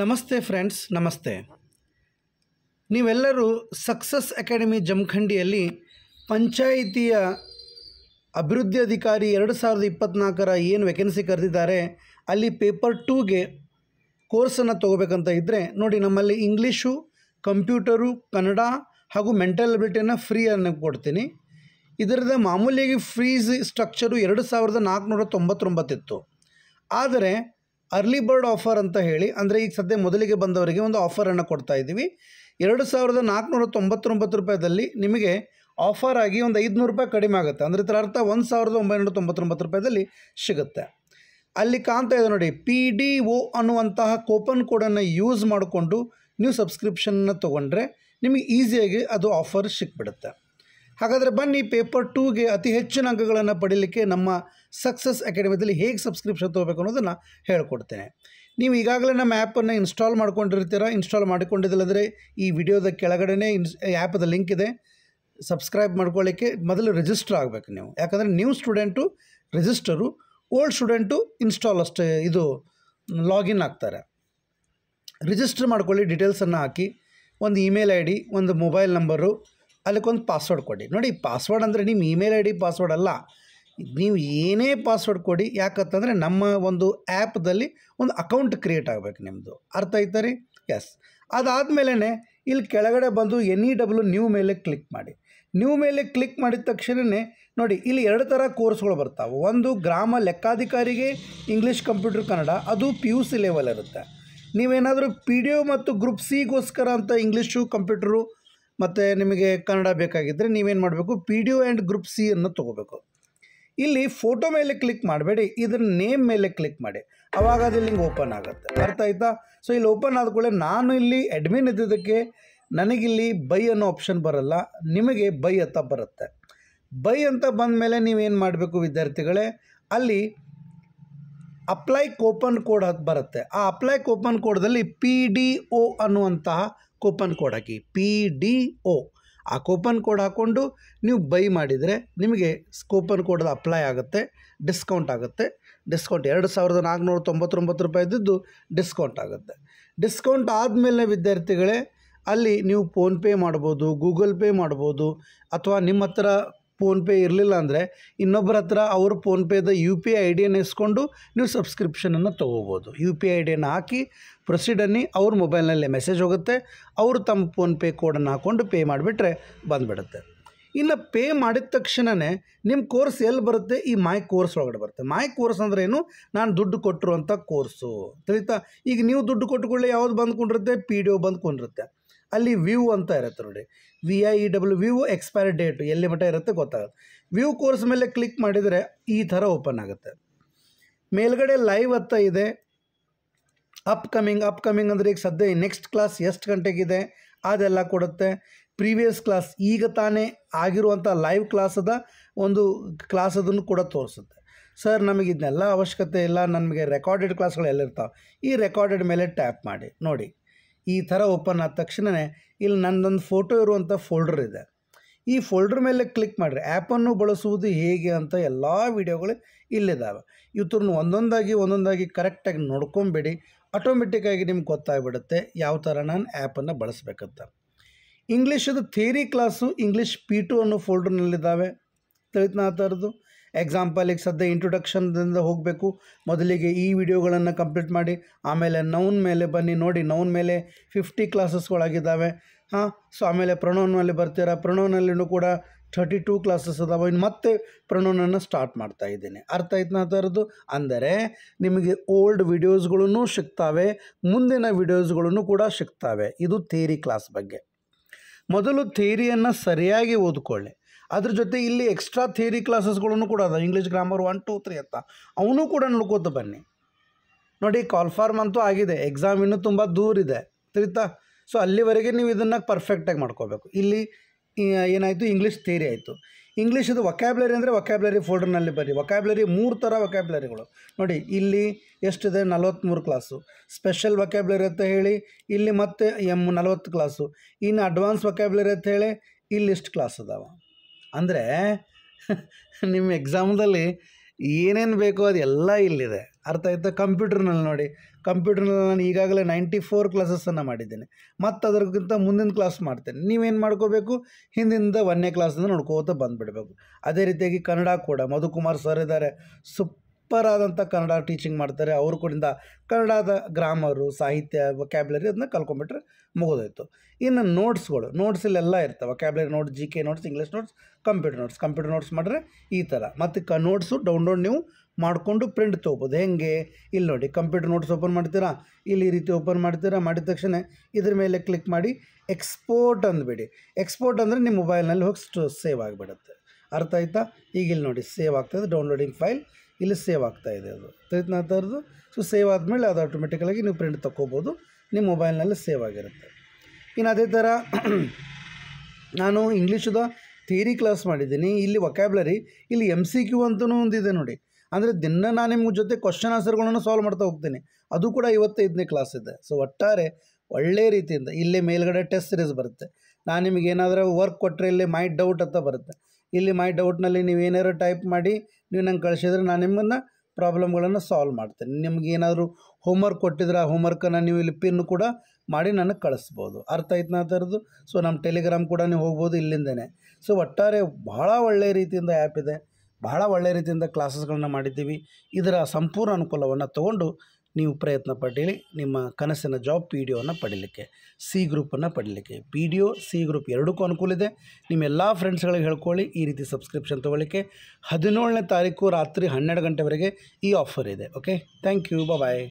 ನಮಸ್ತೆ ಫ್ರೆಂಡ್ಸ್ ನಮಸ್ತೆ ನೀವೆಲ್ಲರೂ ಸಕ್ಸಸ್ ಅಕಾಡೆಮಿ ಜಮಖಂಡಿಯಲ್ಲಿ ಪಂಚಾಯಿತಿಯ ಅಭಿವೃದ್ಧಿ ಅಧಿಕಾರಿ ಎರಡು ಸಾವಿರದ ಇಪ್ಪತ್ತ್ನಾಲ್ಕರ ಏನು ವೆಕೆನ್ಸಿ ಕರೆದಿದ್ದಾರೆ ಅಲ್ಲಿ ಪೇಪರ್ ಟೂಗೆ ಕೋರ್ಸನ್ನು ತೊಗೋಬೇಕಂತ ಇದ್ದರೆ ನೋಡಿ ನಮ್ಮಲ್ಲಿ ಇಂಗ್ಲೀಷು ಕಂಪ್ಯೂಟರು ಕನ್ನಡ ಹಾಗೂ ಮೆಂಟಲ್ ಅಬಿಲಿಟಿಯನ್ನು ಫ್ರೀಯನ್ನು ಕೊಡ್ತೀನಿ ಇದರದ ಮಾಮೂಲಿಯಾಗಿ ಫ್ರೀಸ್ ಸ್ಟ್ರಕ್ಚರು ಎರಡು ಸಾವಿರದ ನಾಲ್ಕುನೂರ ತೊಂಬತ್ತೊಂಬತ್ತಿತ್ತು ಆದರೆ ಅರ್ಲಿ ಬರ್ಡ್ ಆಫರ್ ಅಂತ ಹೇಳಿ ಅಂದರೆ ಈಗ ಸದ್ಯ ಮೊದಲಿಗೆ ಬಂದವರಿಗೆ ಒಂದು ಆಫರನ್ನು ಕೊಡ್ತಾ ಇದ್ದೀವಿ ಎರಡು ಸಾವಿರದ ನಾಲ್ಕುನೂರ ತೊಂಬತ್ತೊಂಬತ್ತು ರೂಪಾಯಿದಲ್ಲಿ ನಿಮಗೆ ಆಫರ್ ಆಗಿ ಒಂದು ಐದುನೂರು ರೂಪಾಯಿ ಕಡಿಮೆ ಆಗುತ್ತೆ ಅಂದರೆ ಇದರ ಅರ್ಥ ಒಂದು ಸಾವಿರದ ಒಂಬೈನೂರ ತೊಂಬತ್ತೊಂಬತ್ತು ರೂಪಾಯಿದಲ್ಲಿ ಸಿಗುತ್ತೆ ಅಲ್ಲಿ ಕಾಣ್ತಾ ಇದೆ ನೋಡಿ ಪಿ ಡಿ ಒ ಅನ್ನುವಂತಹ ಕೂಪನ್ ಕೋಡನ್ನು ಯೂಸ್ ಮಾಡಿಕೊಂಡು ನೀವು ಸಬ್ಸ್ಕ್ರಿಪ್ಷನ್ನ ತೊಗೊಂಡ್ರೆ ನಿಮಗೆ ಈಸಿಯಾಗಿ ಅದು ಆಫರ್ ಸಿಕ್ಬಿಡುತ್ತೆ ಹಾಗಾದರೆ ಬನ್ನಿ ಪೇಪರ್ ಟೂಗೆ ಅತಿ ಹೆಚ್ಚಿನ ಅಂಕಗಳನ್ನು ಪಡೀಲಿಕ್ಕೆ ನಮ್ಮ ಸಕ್ಸಸ್ ಅಕಾಡೆಮಿದಲ್ಲಿ ಹೇಗೆ ಸಬ್ಸ್ಕ್ರಿಪ್ಷನ್ ತೊಗೋಬೇಕು ಅನ್ನೋದನ್ನು ಹೇಳ್ಕೊಡ್ತೇನೆ ನೀವು ಈಗಾಗಲೇ ನಮ್ಮ ಆ್ಯಪನ್ನು ಇನ್ಸ್ಟಾಲ್ ಮಾಡ್ಕೊಂಡಿರ್ತೀರ ಇನ್ಸ್ಟಾಲ್ ಮಾಡಿಕೊಂಡಿದ್ದಿಲ್ಲ ಈ ವಿಡಿಯೋದ ಕೆಳಗಡೆ ಇನ್ಸ್ ಆ್ಯಪದ ಲಿಂಕ್ ಇದೆ ಸಬ್ಸ್ಕ್ರೈಬ್ ಮಾಡ್ಕೊಳ್ಳಿಕ್ಕೆ ಮೊದಲು ರಿಜಿಸ್ಟರ್ ಆಗಬೇಕು ನೀವು ಯಾಕಂದರೆ new student register old student install ಅಷ್ಟೇ ಇದು ಲಾಗಿನ್ ಆಗ್ತಾರೆ ರಿಜಿಸ್ಟರ್ ಮಾಡ್ಕೊಳ್ಳಿ ಡೀಟೇಲ್ಸನ್ನು ಹಾಕಿ ಒಂದು ಇಮೇಲ್ ಐ ಡಿ ಒಂದು ಮೊಬೈಲ್ ನಂಬರು ಅದಕ್ಕೊಂದು ಪಾಸ್ವರ್ಡ್ ಕೊಡಿ ನೋಡಿ ಪಾಸ್ವರ್ಡ್ ಅಂದರೆ ನಿಮ್ಮ ಇಮೇಲ್ ಐ ಡಿ ಪಾಸ್ವರ್ಡ್ ಅಲ್ಲ ನೀವು ಏನೇ ಪಾಸ್ವರ್ಡ್ ಕೊಡಿ ಯಾಕಂತಂದರೆ ನಮ್ಮ ಒಂದು ಆ್ಯಪ್ದಲ್ಲಿ ಒಂದು ಅಕೌಂಟ್ ಕ್ರಿಯೇಟ್ ಆಗಬೇಕು ನಿಮ್ಮದು ಅರ್ಥ ಆಯ್ತಾ ರೀ ಎಸ್ ಅದಾದಮೇಲೆ ಇಲ್ಲಿ ಕೆಳಗಡೆ ಬಂದು ಎನ್ ಇ ಡಬ್ಲ್ಯೂ ನ್ಯೂ ಮೇಲೆ ಕ್ಲಿಕ್ ಮಾಡಿ ನ್ಯೂ ಮೇಲೆ ಕ್ಲಿಕ್ ಮಾಡಿದ ತಕ್ಷಣವೇ ನೋಡಿ ಇಲ್ಲಿ ಎರಡು ಥರ ಕೋರ್ಸ್ಗಳು ಬರ್ತಾವೆ ಒಂದು ಗ್ರಾಮ ಲೆಕ್ಕಾಧಿಕಾರಿಗೆ ಇಂಗ್ಲೀಷ್ ಕಂಪ್ಯೂಟರ್ ಕನ್ನಡ ಅದು ಪಿ ಯು ಸಿ ಲೆವೆಲ್ ಇರುತ್ತೆ ನೀವೇನಾದರೂ ಪಿ ಡಿ ಒ ಮತ್ತು ಗ್ರೂಪ್ ಸಿಗೋಸ್ಕರ ಅಂತ ಇಂಗ್ಲೀಷು ಕಂಪ್ಯೂಟರು ಮತ್ತು ನಿಮಗೆ ಕನ್ನಡ ಬೇಕಾಗಿದ್ದರೆ ನೀವೇನು ಮಾಡಬೇಕು P D O and group C ಅನ್ನು ತೊಗೋಬೇಕು ಇಲ್ಲಿ ಫೋಟೋ ಮೇಲೆ ಕ್ಲಿಕ್ ಮಾಡಬೇಡಿ ಇದರ ನೇಮ್ ಮೇಲೆ ಕ್ಲಿಕ್ ಮಾಡಿ ಅವಾಗ ಅದು ಇಲ್ಲಿ ಓಪನ್ ಆಗುತ್ತೆ ಅರ್ಥ ಆಯಿತಾ ಸೊ ಇಲ್ಲಿ ಓಪನ್ ಆದ ಕೂಡಲೇ ನಾನು ಇಲ್ಲಿ ಅಡ್ಮಿನ್ ಇದ್ದಿದ್ದಕ್ಕೆ ನನಗಿಲ್ಲಿ ಬೈ ಅನ್ನೋ ಆಪ್ಷನ್ ಬರಲ್ಲ ನಿಮಗೆ ಬೈ ಅಂತ ಬರುತ್ತೆ ಬೈ ಅಂತ ಬಂದ ಮೇಲೆ ನೀವೇನು ಮಾಡಬೇಕು ವಿದ್ಯಾರ್ಥಿಗಳೇ ಅಲ್ಲಿ ಅಪ್ಲೈ ಕೋಪನ್ ಕೋಡ್ ಬರುತ್ತೆ ಆ ಅಪ್ಲೈ ಕೋಪನ್ ಕೋಡ್ದಲ್ಲಿ ಪಿ ಡಿ ಒ ಅನ್ನುವಂತಹ ಕೂಪನ್ ಕೋಡ್ ಹಾಕಿ ಪಿ ಡಿ ಒ ಆ ಕೂಪನ್ ಕೋಡ್ ಹಾಕ್ಕೊಂಡು ನೀವು ಬೈ ಮಾಡಿದರೆ ನಿಮಗೆ ಕೂಪನ್ ಕೋಡ್ ಅಪ್ಲೈ ಆಗುತ್ತೆ ಡಿಸ್ಕೌಂಟ್ ಆಗುತ್ತೆ ಡಿಸ್ಕೌಂಟ್ ಎರಡು ಸಾವಿರದ ನಾಲ್ಕುನೂರ ತೊಂಬತ್ತೊಂಬತ್ತು ರೂಪಾಯಿ ಡಿಸ್ಕೌಂಟ್ ಆಗುತ್ತೆ ಡಿಸ್ಕೌಂಟ್ ಆದಮೇಲೆ ವಿದ್ಯಾರ್ಥಿಗಳೇ ಅಲ್ಲಿ ನೀವು ಫೋನ್ಪೇ ಮಾಡ್ಬೋದು ಗೂಗಲ್ ಪೇ ಮಾಡ್ಬೋದು ಅಥವಾ ನಿಮ್ಮ ಹತ್ರ ಫೋನ್ಪೇ ಇರಲಿಲ್ಲ ಅಂದರೆ ಇನ್ನೊಬ್ಬರ ಹತ್ರ ಅವ್ರ ಫೋನ್ಪೇದ ಯು ಪಿ ಐ ಐಡಿಯನ್ನು ಇಸ್ಕೊಂಡು ನೀವು ಸಬ್ಸ್ಕ್ರಿಪ್ಷನನ್ನು ತೊಗೋಬೋದು ಯು ಪಿ ಐ ಐ ಡಿಯನ್ನು ಹಾಕಿ ಪ್ರೊಸೀಡನ್ನಿ ಅವ್ರ ಮೊಬೈಲ್ನಲ್ಲೇ ಮೆಸೇಜ್ ಹೋಗುತ್ತೆ ಅವರು ತಮ್ಮ ಫೋನ್ಪೇ ಕೋಡನ್ನು ಹಾಕ್ಕೊಂಡು ಪೇ ಮಾಡಿಬಿಟ್ರೆ ಬಂದುಬಿಡುತ್ತೆ ಇನ್ನು ಪೇ ಮಾಡಿದ ತಕ್ಷಣವೇ ನಿಮ್ಮ ಕೋರ್ಸ್ ಎಲ್ಲಿ ಬರುತ್ತೆ ಈ ಮೈ ಕೋರ್ಸ್ ಒಳಗಡೆ ಬರುತ್ತೆ ಮೈ ಕೋರ್ಸ್ ಅಂದರೆ ಏನು ನಾನು ದುಡ್ಡು ಕೊಟ್ಟಿರುವಂಥ ಕೋರ್ಸು ತಿಳಿತಾ ಈಗ ನೀವು ದುಡ್ಡು ಕೊಟ್ಟುಕೊಳ್ಳಿ ಯಾವ್ದು ಬಂದ್ಕೊಂಡಿರುತ್ತೆ ಪಿ ಡಿ ಒ ಬಂದ್ಕೊಂಡಿರುತ್ತೆ ಅಲ್ಲಿ ವ್ಯೂ ಅಂತ ಇರುತ್ತೆ ನೋಡಿ V I E W view expiry date ಎಲ್ಲಿ ಮಟ್ಟ ಇರುತ್ತೆ ಗೊತ್ತಾಗುತ್ತೆ ವ್ಯೂ ಕೋರ್ಸ್ ಮೇಲೆ ಕ್ಲಿಕ್ ಮಾಡಿದರೆ ಈ ಥರ ಓಪನ್ ಆಗುತ್ತೆ ಮೇಲ್ಗಡೆ ಲೈವ್ ಅಂತ ಇದೆ ಅಪ್ಕಮಿಂಗ್ ಅಪ್ಕಮಿಂಗ್ ಅಂದರೆ ಈಗ ಸದ್ಯ ನೆಕ್ಸ್ಟ್ ಕ್ಲಾಸ್ ಎಷ್ಟು ಗಂಟೆಗಿದೆ ಅದೆಲ್ಲ ಕೊಡುತ್ತೆ ಪ್ರೀವಿಯಸ್ ಕ್ಲಾಸ್ ಈಗ ತಾನೇ ಆಗಿರುವಂಥ ಲೈವ್ ಕ್ಲಾಸದ ಒಂದು ಕ್ಲಾಸ್ ಕೂಡ ತೋರಿಸುತ್ತೆ ಸರ್ ನಮಗೆ ಅವಶ್ಯಕತೆ ಇಲ್ಲ ನಮಗೆ ರೆಕಾರ್ಡೆಡ್ ಕ್ಲಾಸ್ಗಳು ಎಲ್ಲಿರ್ತಾವೆ ಈ ರೆಕಾರ್ಡೆಡ್ ಮೇಲೆ ಟ್ಯಾಪ್ ಮಾಡಿ ನೋಡಿ ಈ ಥರ ಓಪನ್ ಆದ ತಕ್ಷಣವೇ ಇಲ್ಲಿ ನನ್ನದೊಂದು ಫೋಟೋ ಇರುವಂಥ ಫೋಲ್ಡರ್ ಇದೆ ಈ ಫೋಲ್ಡರ್ ಮೇಲೆ ಕ್ಲಿಕ್ ಮಾಡಿರಿ ಆ್ಯಪನ್ನು ಬಳಸುವುದು ಹೇಗೆ ಅಂತ ಎಲ್ಲ ವೀಡಿಯೋಗಳು ಇಲ್ಲಿದ್ದಾವೆ ಇವ್ರನ್ನ ಒಂದೊಂದಾಗಿ ಒಂದೊಂದಾಗಿ ಕರೆಕ್ಟಾಗಿ ನೋಡ್ಕೊಂಬೇಡಿ ಆಟೋಮೆಟಿಕ್ಕಾಗಿ ನಿಮ್ಗೆ ಗೊತ್ತಾಗ್ಬಿಡುತ್ತೆ ಯಾವ ಥರ ನಾನು ಆ್ಯಪನ್ನು ಬಳಸಬೇಕಂತ ಇಂಗ್ಲೀಷದು theory class English P two ಅನ್ನೋ ಫೋಲ್ಡರ್ನಲ್ಲಿದ್ದಾವೆ ಥರದ್ದು ಎಕ್ಸಾಂಪಲ್ ಈಗ ಸದ್ಯ ಇಂಟ್ರೊಡಕ್ಷನ್ದಿಂದ ಹೋಗಬೇಕು ಮೊದಲಿಗೆ ಈ ವಿಡಿಯೋಗಳನ್ನು ಕಂಪ್ಲೀಟ್ ಮಾಡಿ ಆಮೇಲೆ ನೌನ್ ಮೇಲೆ ಬನ್ನಿ ನೋಡಿ ನೌನ್ ಮೇಲೆ ಫಿಫ್ಟಿ ಕ್ಲಾಸಸ್ಗಳಾಗಿದ್ದಾವೆ ಹಾಂ ಸೊ ಆಮೇಲೆ ಪ್ರೊನೌನಲ್ಲಿ ಬರ್ತೀರ ಪ್ರಣೋನಲ್ಲಿನೂ ಕೂಡ ಥರ್ಟಿ ಟೂ ಕ್ಲಾಸಸ್ ಅದಾವೆ ಇನ್ನು ಮತ್ತೆ ಪ್ರಣೋನನ್ನು ಸ್ಟಾರ್ಟ್ ಮಾಡ್ತಾ ಇದ್ದೀನಿ ಅರ್ಥ ಆಯ್ತು ನಾ ಥರದ್ದು ಅಂದರೆ ನಿಮಗೆ ಓಲ್ಡ್ ವಿಡಿಯೋಸ್ಗಳೂ ಸಿಗ್ತಾವೆ ಮುಂದಿನ ವಿಡಿಯೋಸ್ಗಳೂ ಕೂಡ ಸಿಗ್ತಾವೆ ಇದು ಥೇರಿ ಕ್ಲಾಸ್ ಬಗ್ಗೆ ಮೊದಲು ಥೇರಿಯನ್ನು ಸರಿಯಾಗಿ ಓದ್ಕೊಳ್ಳಿ ಅದ್ರ ಜೊತೆ ಇಲ್ಲಿ ಎಕ್ಸ್ಟ್ರಾ ಥಿಯರಿ ಕ್ಲಾಸಸ್ಗಳನ್ನು ಕೂಡ ಅದಾವೆ English grammar one two three ಅಂತ ಅವನು ಕೂಡ ನೋಡ್ಕೋತ ಬನ್ನಿ ನೋಡಿ ಕಾಲ್ ಫಾರ್ಮ್ ಅಂತೂ ಆಗಿದೆ ಎಕ್ಸಾಮ್ ಇನ್ನೂ ತುಂಬ ಇದೆ ತಿಳಿತಾ ಸೊ ಅಲ್ಲಿವರೆಗೆ ನೀವು ಇದನ್ನು ಪರ್ಫೆಕ್ಟಾಗಿ ಮಾಡ್ಕೋಬೇಕು ಇಲ್ಲಿ ಏನಾಯಿತು ಇಂಗ್ಲೀಷ್ ಥಿಯರಿ ಆಯಿತು ಇಂಗ್ಲೀಷ್ ಇದು ವೊಕ್ಯಾಬ್ಲರಿ ಅಂದರೆ ವೊಕ್ಯಾಬ್ಲರಿ ಫೋಲ್ಡರ್ನಲ್ಲಿ ಬರೀ ವೊಕ್ಯಾಬ್ಲರಿ ಮೂರು ಥರ ವೊಕ್ಯಾಬ್ಲರಿಗಳು ನೋಡಿ ಇಲ್ಲಿ ಎಷ್ಟಿದೆ ನಲವತ್ತ್ಮೂರು ಕ್ಲಾಸು ಸ್ಪೆಷಲ್ ವೊಕ್ಯಾಬ್ಲರಿ ಅಂತ ಹೇಳಿ ಇಲ್ಲಿ ಮತ್ತೆ ಎಮ್ ನಲವತ್ತು ಕ್ಲಾಸು ಇನ್ನು ಅಡ್ವಾನ್ಸ್ ವೊಕ್ಯಾಬ್ಲರಿ ಅಂತ ಹೇಳಿ ಇಲ್ಲಿ ಇಷ್ಟು ಕ್ಲಾಸ್ ಅದಾವ ಅಂದರೆ ನಿಮ್ಮ ಎಕ್ಸಾಮ್ದಲ್ಲಿ ಏನೇನು ಬೇಕೋ ಅದೆಲ್ಲ ಇಲ್ಲಿದೆ ಅರ್ಥ ಆಯಿತಾ ಕಂಪ್ಯೂಟ್ರ್ನಲ್ಲಿ ನೋಡಿ ಕಂಪ್ಯೂಟರ್ನಲ್ಲಿ ನಾನು ಈಗಾಗಲೇ ನೈಂಟಿ ಫೋರ್ ಕ್ಲಾಸಸ್ಸನ್ನು ಮಾಡಿದ್ದೇನೆ ಮತ್ತು ಅದಕ್ಕಿಂತ ಮುಂದಿನ ಕ್ಲಾಸ್ ಮಾಡ್ತೇನೆ ನೀವೇನು ಮಾಡ್ಕೋಬೇಕು ಹಿಂದಿಂದ ಒಂದನೇ ಕ್ಲಾಸಿಂದ ನೋಡ್ಕೋತ ಬಂದುಬಿಡಬೇಕು ಅದೇ ರೀತಿಯಾಗಿ ಕನ್ನಡ ಕೂಡ ಮಧುಕುಮಾರ್ ಸರ್ ಇದ್ದಾರೆ ಸುಪ್ ಆದಂಥ ಕನ್ನಡ ಟೀಚಿಂಗ್ ಮಾಡ್ತಾರೆ ಅವರು ಕೂಡಿಂದ ಕನ್ನಡದ ಗ್ರಾಮರು ಸಾಹಿತ್ಯ ವೊಕ್ಯಾಬ್ಲರಿ ಅದನ್ನ ಕಲ್ಕೊಂಬಿಟ್ರೆ ಮುಗಿದೋಯ್ತು ಇನ್ನು ನೋಟ್ಸ್ಗಳು ನೋಟ್ಸಲ್ಲೆಲ್ಲ ಇರ್ತವೆ vocabulary notes G K notes English notes computer notes computer notes ಮಾಡಿದ್ರೆ ಈ ಥರ ಮತ್ತು ಕ ನೋಟ್ಸು ಡೌನ್ಲೋಡ್ ನೀವು ಮಾಡಿಕೊಂಡು ಪ್ರಿಂಟ್ ತೊಗೋಬೋದು ಹೆಂಗೆ ಇಲ್ಲಿ ನೋಡಿ ಕಂಪ್ಯೂಟರ್ ನೋಟ್ಸ್ ಓಪನ್ ಮಾಡ್ತೀರಾ ಇಲ್ಲಿ ಈ ರೀತಿ ಓಪನ್ ಮಾಡ್ತೀರಾ ಮಾಡಿದ ತಕ್ಷಣ ಇದ್ರ ಮೇಲೆ ಕ್ಲಿಕ್ ಮಾಡಿ ಎಕ್ಸ್ಪೋರ್ಟ್ ಅಂದ್ಬಿಡಿ ಎಕ್ಸ್ಪೋರ್ಟ್ ಅಂದರೆ ನಿಮ್ಮ ಮೊಬೈಲ್ನಲ್ಲಿ ಹೋಗಿ ಸೇವ್ ಆಗಿಬಿಡುತ್ತೆ ಅರ್ಥ ಆಯಿತಾ ಈಗ ಇಲ್ಲಿ ನೋಡಿ ಸೇವ್ ಆಗ್ತದೆ ಡೌನ್ಲೋಡಿಂಗ್ ಫೈಲ್ ಇಲ್ಲಿ ಸೇವ್ ಆಗ್ತಾ ಇದೆ ಅದು ಆ ಸೊ ಸೇವ್ ಆದಮೇಲೆ ಅದು ಆಟೋಮೆಟಿಕಲಾಗಿ ನೀವು ಪ್ರಿಂಟ್ ತೊಗೋಬೋದು ನಿಮ್ಮ ಮೊಬೈಲ್ನಲ್ಲಿ ಸೇವ್ ಆಗಿರುತ್ತೆ ಇನ್ನು ಅದೇ ಥರ ನಾನು ಇಂಗ್ಲೀಷದ ಥಿಯರಿ ಕ್ಲಾಸ್ ಮಾಡಿದ್ದೀನಿ ಇಲ್ಲಿ ವೊಕ್ಯಾಬ್ಲರಿ ಇಲ್ಲಿ ಎಮ್ ಸಿ ಕ್ಯೂ ಅಂತಲೂ ಒಂದಿದೆ ನೋಡಿ ಅಂದರೆ ದಿನ ನಾನು ನಿಮ್ಮ ಜೊತೆ ಕ್ವಶನ್ ಆನ್ಸರ್ಗಳನ್ನು ಸಾಲ್ವ್ ಮಾಡ್ತಾ ಹೋಗ್ತೀನಿ ಅದು ಕೂಡ ಇವತ್ತೈದನೇ ಕ್ಲಾಸ್ ಇದೆ ಸೊ ಒಟ್ಟಾರೆ ಒಳ್ಳೆ ರೀತಿಯಿಂದ ಇಲ್ಲೇ ಮೇಲ್ಗಡೆ ಟೆಸ್ಟ್ ಸೀರೀಸ್ ಬರುತ್ತೆ ನಾನು ನಿಮಗೇನಾದರೂ ವರ್ಕ್ ಕೊಟ್ಟರೆ ಇಲ್ಲೇ ಮೈ ಡೌಟ್ ಅಂತ ಬರುತ್ತೆ ಇಲ್ಲಿ ಮೈ ಡೌಟ್ನಲ್ಲಿ ನೀವು ಏನಾದ್ರು ಟೈಪ್ ಮಾಡಿ ನೀವು ನಂಗೆ ಕಳಿಸಿದ್ರೆ ನಾನು ನಿಮ್ಮನ್ನು ಪ್ರಾಬ್ಲಮ್ಗಳನ್ನು ಸಾಲ್ವ್ ಮಾಡ್ತೇನೆ ನಿಮ್ಗೆ ಏನಾದರೂ ಹೋಮ್ವರ್ಕ್ ಕೊಟ್ಟಿದ್ರೆ ಆ ಹೋಮ್ವರ್ಕನ್ನು ನೀವು ಇಲ್ಲಿ ಪಿನ್ ಕೂಡ ಮಾಡಿ ನನಗೆ ಕಳಿಸ್ಬೋದು ಅರ್ಥ ಆಯ್ತು ನಾ ಥರದ್ದು ಸೊ ನಮ್ಮ ಟೆಲಿಗ್ರಾಮ್ ಕೂಡ ನೀವು ಹೋಗ್ಬೋದು ಇಲ್ಲಿಂದನೇ ಸೊ ಒಟ್ಟಾರೆ ಬಹಳ ಒಳ್ಳೆಯ ರೀತಿಯಿಂದ ಆ್ಯಪ್ ಇದೆ ಭಾಳ ಒಳ್ಳೆಯ ರೀತಿಯಿಂದ ಕ್ಲಾಸಸ್ಗಳನ್ನ ಮಾಡಿದ್ದೀವಿ ಇದರ ಸಂಪೂರ್ಣ ಅನುಕೂಲವನ್ನು ತೊಗೊಂಡು ನೀವು ಪ್ರಯತ್ನ ಪಡೀರಿ ನಿಮ್ಮ ಕನಸಿನ ಜಾಬ್ ಪಿ ಡಿ ಒನ್ನ ಪಡೀಲಿಕ್ಕೆ ಸಿ ಗ್ರೂಪನ್ನು ಪಡೀಲಿಕ್ಕೆ P D O C group ಎರಡಕ್ಕೂ ಅನುಕೂಲ ಇದೆ ನಿಮ್ಮ ಫ್ರೆಂಡ್ಸ್ಗಳಿಗೆ ಹೇಳ್ಕೊಳ್ಳಿ ಈ ರೀತಿ ಸಬ್ಸ್ಕ್ರಿಪ್ಷನ್ ತೊಗೊಳ್ಳಿಕ್ಕೆ ಹದಿನೇಳನೇ ತಾರೀಕು ರಾತ್ರಿ ಹನ್ನೆರಡು ಗಂಟೆವರೆಗೆ ಈ ಆಫರ್ ಇದೆ ಓಕೆ ಥ್ಯಾಂಕ್ ಯು ಬಾಯ್